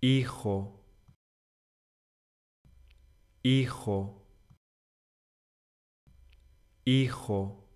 hijo, hijo, hijo.